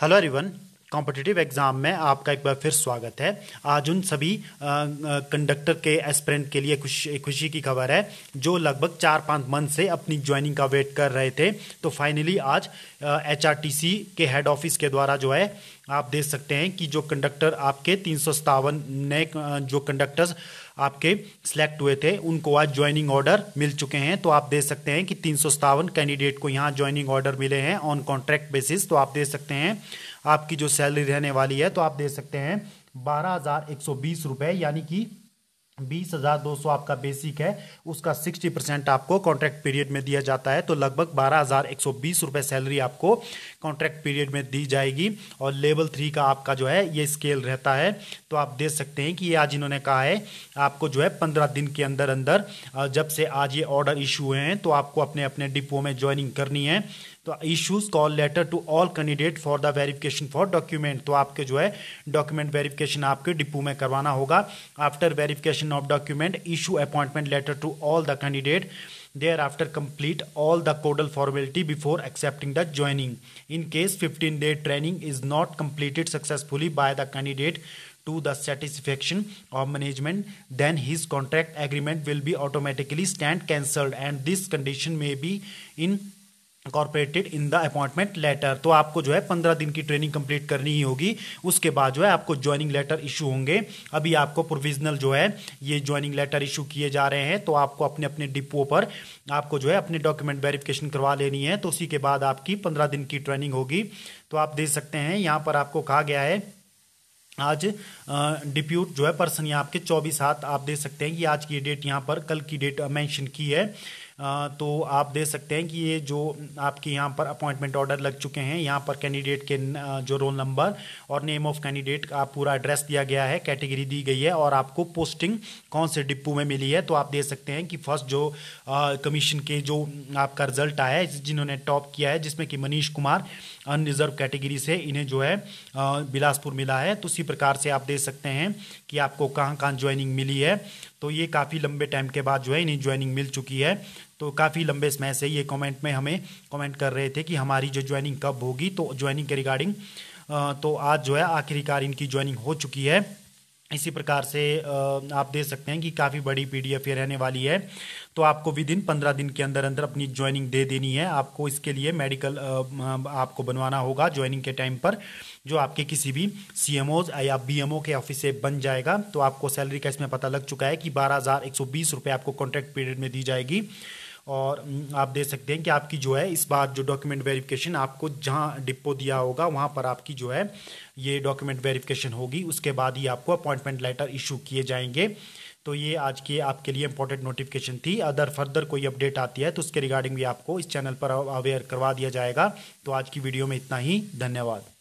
Hello everyone. Competitive exam में आपका एक बार फिर स्वागत है आज उन सभी कंडक्टर के एस्परेंट के लिए खुशी खुशी की खबर है जो लगभग चार पाँच मंथ से अपनी ज्वाइनिंग का वेट कर रहे थे तो फाइनली आज एच के हेड ऑफिस के द्वारा जो है आप देख सकते हैं कि जो कंडक्टर आपके तीन सौ नए जो कंडक्टर्स आपके सिलेक्ट हुए थे उनको आज ज्वाइनिंग ऑर्डर मिल चुके हैं तो आप देख सकते हैं कि तीन सौ कैंडिडेट को यहाँ ज्वाइनिंग ऑर्डर मिले हैं ऑन कॉन्ट्रैक्ट बेसिस तो आप देख सकते हैं आपकी जो सैलरी रहने वाली है तो आप दे सकते हैं बारह हज़ार एक सौ बीस यानी कि बीस हज़ार दो सौ आपका बेसिक है उसका सिक्सटी परसेंट आपको कॉन्ट्रैक्ट पीरियड में दिया जाता है तो लगभग बारह हज़ार एक सौ बीस रुपए सैलरी आपको कॉन्ट्रैक्ट पीरियड में दी जाएगी और लेवल थ्री का आपका जो है ये स्केल रहता है तो आप देख सकते हैं कि ये आज इन्होंने कहा है आपको जो है पंद्रह दिन के अंदर अंदर जब से आज ये ऑर्डर इशू हुए हैं तो आपको अपने अपने डिपो में ज्वाइनिंग करनी है तो issues call letter to all candidate for the verification for document तो आपके जो है डॉक्यूमेंट वेरिफिकेशन आपके डिपो में करवाना होगा after verification of document issue appointment letter to all the candidate they are after complete all the codal formality before accepting the joining in case fifteen day training is not completed successfully by the candidate to the satisfaction of management then his contract agreement will be automatically stand cancelled and this condition may be incorporated in the appointment letter तो आपको जो है पंद्रह दिन की training complete करनी ही होगी उसके बाद जो है आपको ज्वाइनिंग लेटर इशू होंगे अभी आपको प्रोविजनल जो है ये ज्वाइनिंग लेटर इशू किए जा रहे हैं तो आपको अपने अपने डिपो पर आपको जो है अपने डॉक्यूमेंट वेरिफिकेशन करवा लेनी है तो उसी के बाद आपकी पंद्रह दिन की ट्रेनिंग होगी तो आप देख सकते हैं यहाँ पर आपको कहा गया है आज डिप्यूट जो है पर्सन यहाँ आपके चौबीस हाथ आप देख सकते हैं कि आज की डेट यहाँ पर कल की डेट मैंशन की है तो आप दे सकते हैं कि ये जो आपके यहाँ पर अपॉइंटमेंट ऑर्डर लग चुके हैं यहाँ पर कैंडिडेट के जो रोल नंबर और नेम ऑफ कैंडिडेट का पूरा एड्रेस दिया गया है कैटेगरी दी गई है और आपको पोस्टिंग कौन से डिपो में मिली है तो आप दे सकते हैं कि फर्स्ट जो कमीशन के जो आपका रिजल्ट आया है जिन्होंने टॉप किया है जिसमें कि मनीष कुमार अनरिजर्व कैटेगरी से इन्हें जो है बिलासपुर मिला है तो उसी प्रकार से आप दे सकते हैं कि आपको कहाँ कहाँ ज्वाइनिंग मिली है तो ये काफ़ी लंबे टाइम के बाद जो है इन्हें ज्वाइनिंग मिल चुकी है तो काफ़ी लंबे समय से ये कमेंट में हमें कमेंट कर रहे थे कि हमारी जो ज्वाइनिंग कब होगी तो ज्वाइनिंग के रिगार्डिंग तो आज जो है आखिरकार इनकी ज्वाइनिंग हो चुकी है इसी प्रकार से आप दे सकते हैं कि काफ़ी बड़ी पीडीएफ ये रहने वाली है तो आपको विद इन पंद्रह दिन के अंदर अंदर अपनी ज्वाइनिंग दे देनी है आपको इसके लिए मेडिकल आपको बनवाना होगा ज्वाइनिंग के टाइम पर जो आपके किसी भी सी एम ओज या बी एम ओ के ऑफिस से बन जाएगा तो आपको सैलरी का इसमें पता लग चुका है कि बारह हज़ार एक सौ बीस रुपये आपको कॉन्ट्रैक्ट पीरियड में दी जाएगी और आप दे सकते हैं कि आपकी जो है इस बार जो डॉक्यूमेंट वेरिफिकेशन आपको जहां डिपो दिया होगा वहां पर आपकी जो है ये डॉक्यूमेंट वेरिफिकेशन होगी उसके बाद ही आपको अपॉइंटमेंट लेटर इशू किए जाएंगे तो ये आज की आपके लिए इंपॉर्टेंट नोटिफिकेशन थी अदर फर्दर कोई अपडेट आती है तो उसके रिगार्डिंग भी आपको इस चैनल पर अवेयर करवा दिया जाएगा तो आज की वीडियो में इतना ही धन्यवाद